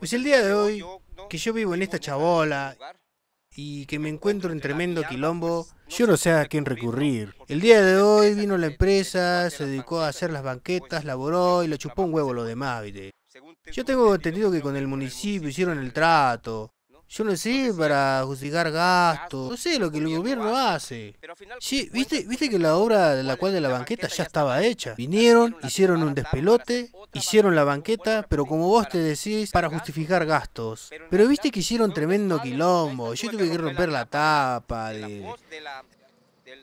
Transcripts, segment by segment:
Pues el día de hoy, que yo vivo en esta chabola y que me encuentro en tremendo quilombo, pues, yo no sé a quién recurrir. El día de hoy vino la empresa, se dedicó a hacer las pues, banquetas, laboró y le chupó un huevo lo demás, Yo tengo entendido que con el municipio hicieron el trato, yo no sé, para justificar gastos. No sé lo que el gobierno hace. Sí, ¿viste, viste que la obra de la cual de la banqueta ya estaba hecha. Vinieron, hicieron un despelote, hicieron la banqueta, pero como vos te decís, para justificar gastos. Pero viste que hicieron tremendo quilombo. Yo tuve que romper la tapa del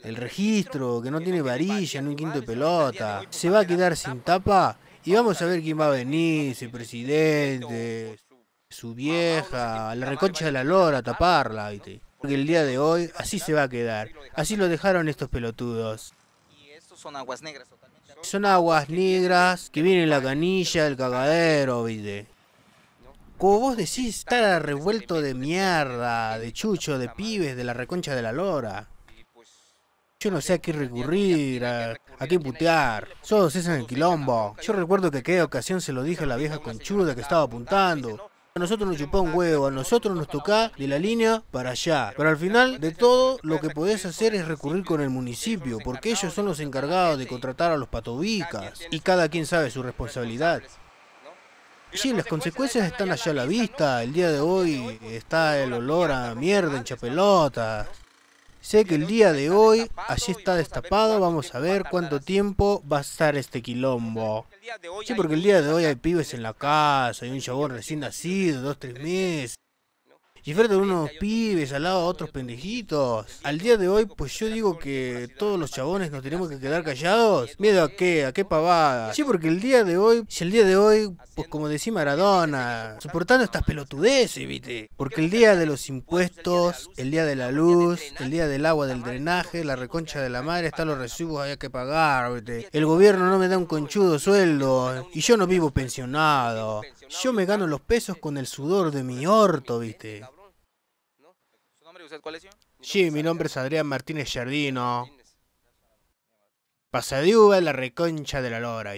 el registro, que no tiene varilla en un quinto de pelota, se va a quedar sin tapa y vamos a ver quién va a venir, si presidente su ah, vieja, la reconcha de la lora, taparla, ¿viste? Porque el día de hoy así se va a quedar. Así lo dejaron estos pelotudos. son aguas negras totalmente. Son aguas negras que vienen la canilla, del cagadero, ¿viste? Como vos decís, está revuelto de este mierda, de chucho, de pibes, de la reconcha de la lora. Pues, yo no sé a qué recurrir, a, qué putear. Todos es en el quilombo. Yo recuerdo que aquella ocasión se lo dije a la vieja conchuda que estaba apuntando a nosotros nos chupá un huevo, a nosotros nos toca de la línea para allá. Pero al final de todo, lo que podés hacer es recurrir con el municipio, porque ellos son los encargados de contratar a los patobicas y cada quien sabe su responsabilidad. Sí, las consecuencias están allá a la vista. El día de hoy está el olor a mierda en chapelotas. Sé que el día de hoy allí está destapado, vamos a ver cuánto tiempo va a estar este quilombo. Sí, porque el este día de hoy hay pibes en la casa, hay un chabón este recién nacido, dos, tres meses y frente unos pibes, al lado de otros pendejitos. Al día de hoy, pues yo digo que todos los chabones nos tenemos que quedar callados. ¿Miedo a qué? ¿A qué pavada? Sí, porque el día de hoy, si el día de hoy, pues como decía Maradona, soportando estas pelotudeces, viste. Porque el día de los impuestos, el día de la luz, el día del agua, del drenaje, la reconcha de la madre, están los recibos, hay que pagar, viste. El gobierno no me da un conchudo sueldo y yo no vivo pensionado. Yo me gano los pesos con el sudor de mi orto, viste cuál sí, mi nombre es Adrián Martínez Jardino. Pasa de la reconcha de la lora,